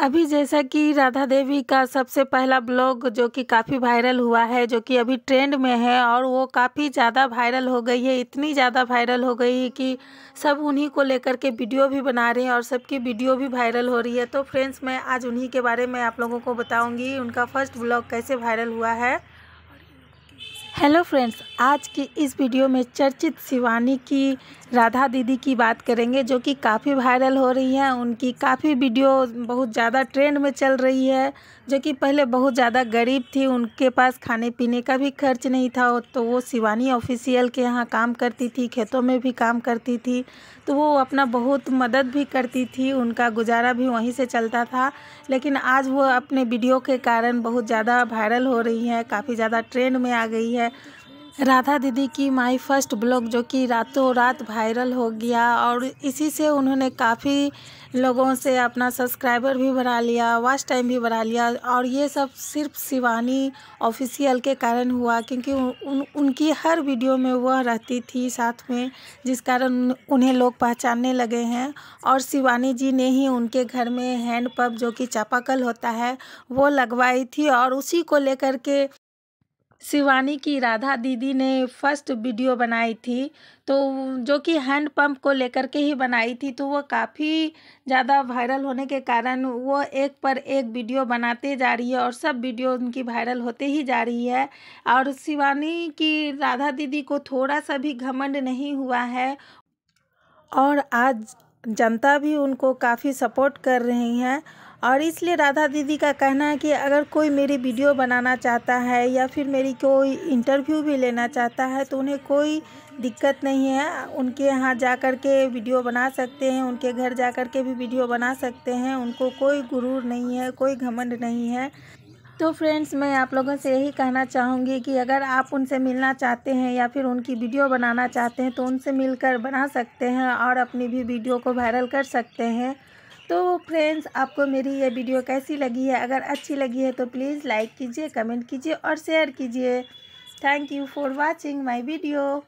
अभी जैसा कि राधा देवी का सबसे पहला ब्लॉग जो कि काफ़ी वायरल हुआ है जो कि अभी ट्रेंड में है और वो काफ़ी ज़्यादा वायरल हो गई है इतनी ज़्यादा वायरल हो गई है कि सब उन्हीं को लेकर के वीडियो भी बना रहे हैं और सबकी वीडियो भी वायरल हो रही है तो फ्रेंड्स मैं आज उन्हीं के बारे में आप लोगों को बताऊंगी उनका फर्स्ट ब्लॉग कैसे वायरल हुआ है हेलो फ्रेंड्स आज की इस वीडियो में चर्चित शिवानी की राधा दीदी की बात करेंगे जो कि काफ़ी वायरल हो रही हैं उनकी काफ़ी वीडियो बहुत ज़्यादा ट्रेंड में चल रही है जो कि पहले बहुत ज़्यादा गरीब थी उनके पास खाने पीने का भी खर्च नहीं था तो वो शिवानी ऑफिशियल के यहाँ काम करती थी खेतों में भी काम करती थी तो वो अपना बहुत मदद भी करती थी उनका गुजारा भी वहीं से चलता था लेकिन आज वो अपने वीडियो के कारण बहुत ज़्यादा वायरल हो रही हैं काफ़ी ज़्यादा ट्रेंड में आ गई है राधा दीदी की माय फर्स्ट ब्लॉग जो कि रातों रात वायरल हो गया और इसी से उन्होंने काफ़ी लोगों से अपना सब्सक्राइबर भी बढ़ा लिया वॉच टाइम भी बढ़ा लिया और ये सब सिर्फ शिवानी ऑफिशियल के कारण हुआ क्योंकि उन उनकी हर वीडियो में वह रहती थी साथ में जिस कारण उन्हें लोग पहचानने लगे हैं और शिवानी जी ने ही उनके घर में हैंडपम्प जो कि चापाकल होता है वो लगवाई थी और उसी को लेकर के शिवानी की राधा दीदी ने फर्स्ट वीडियो बनाई थी तो जो कि हैंड पंप को लेकर के ही बनाई थी तो वो काफ़ी ज़्यादा वायरल होने के कारण वो एक पर एक वीडियो बनाते जा रही है और सब वीडियो उनकी वायरल होते ही जा रही है और शिवानी की राधा दीदी को थोड़ा सा भी घमंड नहीं हुआ है और आज जनता भी उनको काफ़ी सपोर्ट कर रही हैं और इसलिए राधा दीदी का कहना है कि अगर कोई मेरी वीडियो बनाना चाहता है या फिर मेरी कोई इंटरव्यू भी लेना चाहता है तो उन्हें कोई दिक्कत नहीं है उनके यहाँ जा कर के वीडियो बना सकते हैं उनके घर जा कर के भी वीडियो बना सकते हैं उनको कोई गुरूर नहीं है कोई घमंड नहीं है तो फ्रेंड्स मैं आप लोगों से यही कहना चाहूँगी कि अगर आप उनसे मिलना चाहते हैं या फिर उनकी वीडियो बनाना चाहते हैं तो उनसे मिलकर बना सकते हैं और अपनी भी वीडियो को वायरल कर सकते हैं तो फ्रेंड्स आपको मेरी ये वीडियो कैसी लगी है अगर अच्छी लगी है तो प्लीज़ लाइक कीजिए कमेंट कीजिए और शेयर कीजिए thank you for watching my video